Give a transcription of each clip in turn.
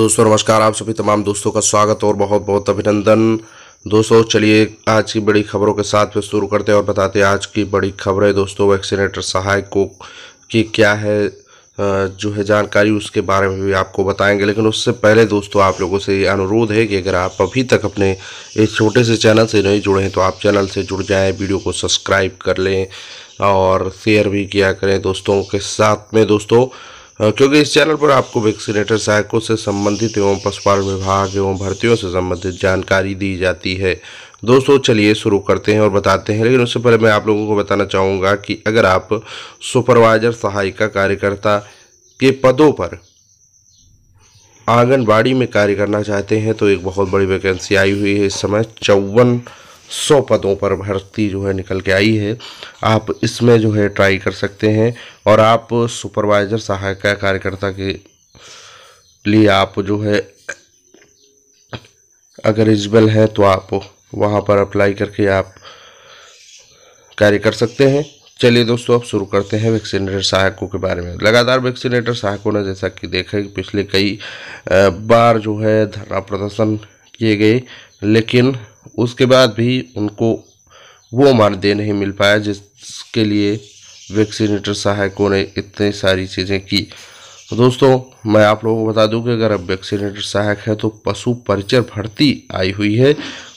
दोस्तों नमस्कार आप सभी तमाम दोस्तों का स्वागत और बहुत बहुत अभिनंदन दोस्तों चलिए आज की बड़ी खबरों के साथ में शुरू करते हैं और बताते हैं आज की बड़ी खबरें दोस्तों वैक्सीनेटर सहायक को की क्या है जो है जानकारी उसके बारे में भी आपको बताएंगे लेकिन उससे पहले दोस्तों आप लोगों से ये अनुरोध है कि अगर आप अभी तक अपने इस छोटे से चैनल से नहीं जुड़े हैं तो आप चैनल से जुड़ जाएं वीडियो को सब्सक्राइब कर लें और शेयर भी किया करें दोस्तों के साथ में दोस्तों क्योंकि इस चैनल पर आपको वैक्सीनेटर सहायकों से संबंधित एवं पशुपालन विभाग एवं भर्तियों से संबंधित जानकारी दी जाती है दोस्तों चलिए शुरू करते हैं और बताते हैं लेकिन उससे पहले मैं आप लोगों को बताना चाहूँगा कि अगर आप सुपरवाइजर सहायिका कार्यकर्ता के पदों पर आंगनबाड़ी में कार्य करना चाहते हैं तो एक बहुत बड़ी वैकेंसी आई हुई है इस समय चौवन सौ पदों पर भर्ती जो है निकल के आई है आप इसमें जो है ट्राई कर सकते हैं और आप सुपरवाइज़र सहायक कार्यकर्ता के लिए आप जो है अगर एलिजिबल हैं तो आप वहाँ पर अप्लाई करके आप कार्य कर सकते हैं चलिए दोस्तों अब शुरू करते हैं वैक्सीनेटर सहायकों के बारे में लगातार वैक्सीनेटर सहायकों ने जैसा कि देखा कि पिछले कई बार जो है धरना प्रदर्शन किए गए लेकिन उसके बाद भी उनको वो मानदेय नहीं मिल पाया जिसके लिए वैक्सीनेटर सहायकों ने इतनी सारी चीज़ें की तो दोस्तों मैं आप लोगों को बता दूं कि अगर आप वैक्सीनेटर सहायक हैं तो पशु परिचर भर्ती आई हुई है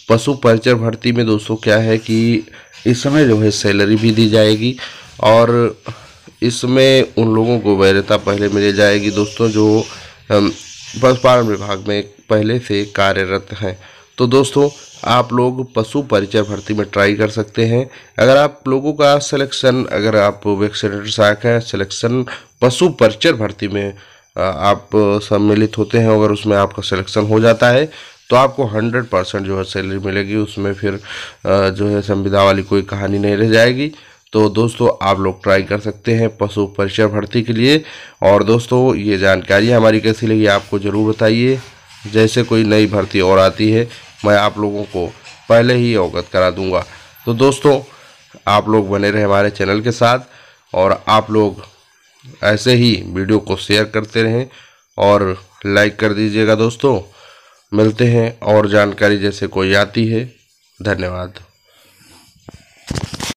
पशु परिचर भर्ती में दोस्तों क्या है कि इसमें जो है सैलरी भी दी जाएगी और इसमें उन लोगों को वैधता पहले मिल जाएगी दोस्तों जो पशुपालन विभाग में पहले से कार्यरत हैं तो दोस्तों आप लोग पशु परिचय भर्ती में ट्राई कर सकते हैं अगर आप लोगों का सिलेक्शन अगर आप वैक्सीनेटर सहायक हैं सिलेक्शन पशु परिचय भर्ती में आप सम्मिलित होते हैं अगर उसमें आपका सिलेक्शन हो जाता है तो आपको हंड्रेड परसेंट जो है सैलरी मिलेगी उसमें फिर जो है संविदा वाली कोई कहानी नहीं रह जाएगी तो दोस्तों आप लोग ट्राई कर सकते हैं पशु परिचय भर्ती के लिए और दोस्तों ये जानकारी हमारी कैसी लगी आपको ज़रूर बताइए जैसे कोई नई भर्ती और आती है मैं आप लोगों को पहले ही अवगत करा दूंगा तो दोस्तों आप लोग बने रहे हमारे चैनल के साथ और आप लोग ऐसे ही वीडियो को शेयर करते रहें और लाइक कर दीजिएगा दोस्तों मिलते हैं और जानकारी जैसे कोई आती है धन्यवाद